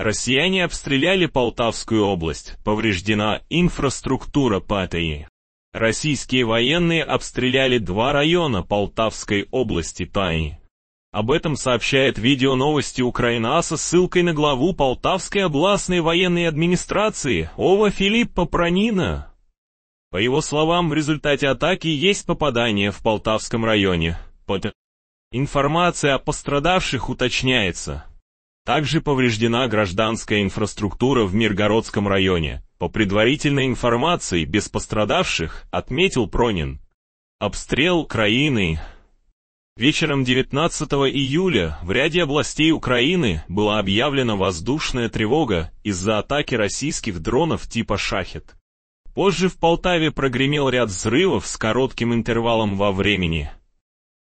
Россияне обстреляли Полтавскую область, повреждена инфраструктура Паттайи. Российские военные обстреляли два района Полтавской области Таи. Об этом сообщает видео новости Украина со ссылкой на главу Полтавской областной военной администрации Ова Филиппа Пронина. По его словам, в результате атаки есть попадание в Полтавском районе. Под... Информация о пострадавших уточняется. Также повреждена гражданская инфраструктура в Миргородском районе. По предварительной информации, без пострадавших, отметил Пронин. Обстрел Украины. Вечером 19 июля в ряде областей Украины была объявлена воздушная тревога из-за атаки российских дронов типа «Шахет». Позже в Полтаве прогремел ряд взрывов с коротким интервалом во времени –